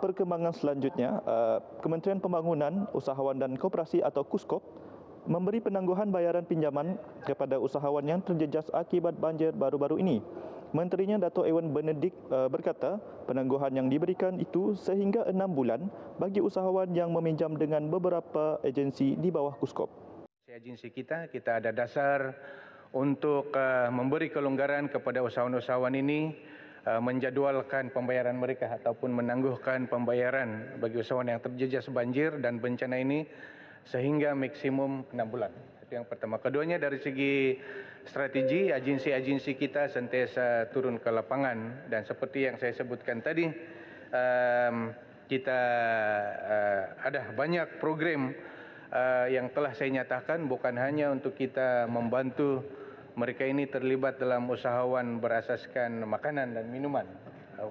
perkembangan selanjutnya, eh, Kementerian Pembangunan, Usahawan dan Koperasi atau KUSKOP memberi penangguhan bayaran pinjaman kepada usahawan yang terjejas akibat banjir baru-baru ini. Menterinya Dato' Ewan Benedik eh, berkata, penangguhan yang diberikan itu sehingga enam bulan bagi usahawan yang meminjam dengan beberapa agensi di bawah KUSKOP. Agensi kita, kita ada dasar untuk eh, memberi kelonggaran kepada usahawan-usahawan ini Eh, menjadwalkan pembayaran mereka ataupun menangguhkan pembayaran bagi usahawan yang terjejas banjir dan bencana ini sehingga maksimum 6 bulan. Itu yang pertama. Keduanya dari segi strategi, agensi-agensi kita sentiasa turun ke lapangan dan seperti yang saya sebutkan tadi kita eh, ada banyak program eh, yang telah saya nyatakan bukan hanya untuk kita membantu mereka ini terlibat dalam usahawan berasaskan makanan dan minuman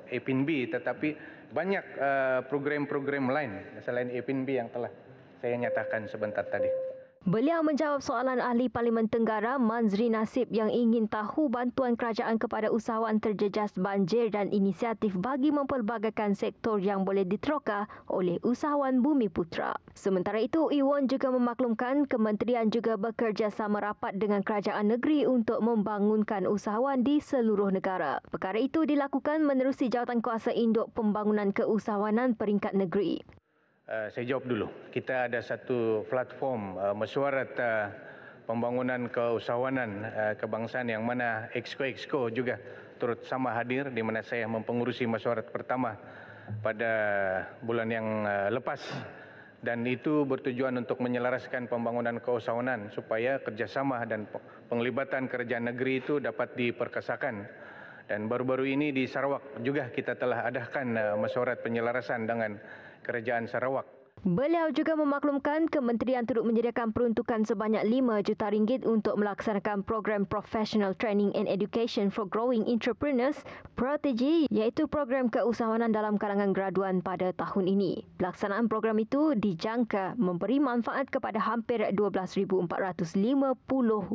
APNB tetapi banyak eh, program-program lain selain APNB yang telah saya nyatakan sebentar tadi. Beliau menjawab soalan ahli Parlimen Tenggara Manzri Nasib yang ingin tahu bantuan kerajaan kepada usahawan terjejas banjir dan inisiatif bagi mempelbagaikan sektor yang boleh diteroka oleh usahawan Bumi Putra. Sementara itu, Iwan juga memaklumkan kementerian juga bekerjasama rapat dengan kerajaan negeri untuk membangunkan usahawan di seluruh negara. Perkara itu dilakukan menerusi jawatan kuasa induk pembangunan keusahawanan peringkat negeri. Eh, saya jawab dulu. Kita ada satu platform uh, mesyuarat uh, pembangunan keusahawanan uh, kebangsaan yang mana Exco-Exco juga turut sama hadir di mana saya mempengurusi mesyuarat pertama pada bulan yang uh, lepas dan itu bertujuan untuk menyelaraskan pembangunan keusahawanan supaya kerjasama dan penglibatan kerja negeri itu dapat diperkasakan dan baru-baru ini di Sarawak juga kita telah adakan uh, mesyuarat penyelarasan dengan Kerajaan Sarawak. Beliau juga memaklumkan kementerian turut menyediakan peruntukan sebanyak 5 juta ringgit untuk melaksanakan program Professional Training and Education for Growing Entrepreneurs, Protegi, iaitu program keusahawanan dalam kalangan graduan pada tahun ini. Pelaksanaan program itu dijangka memberi manfaat kepada hampir 12,450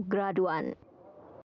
graduan.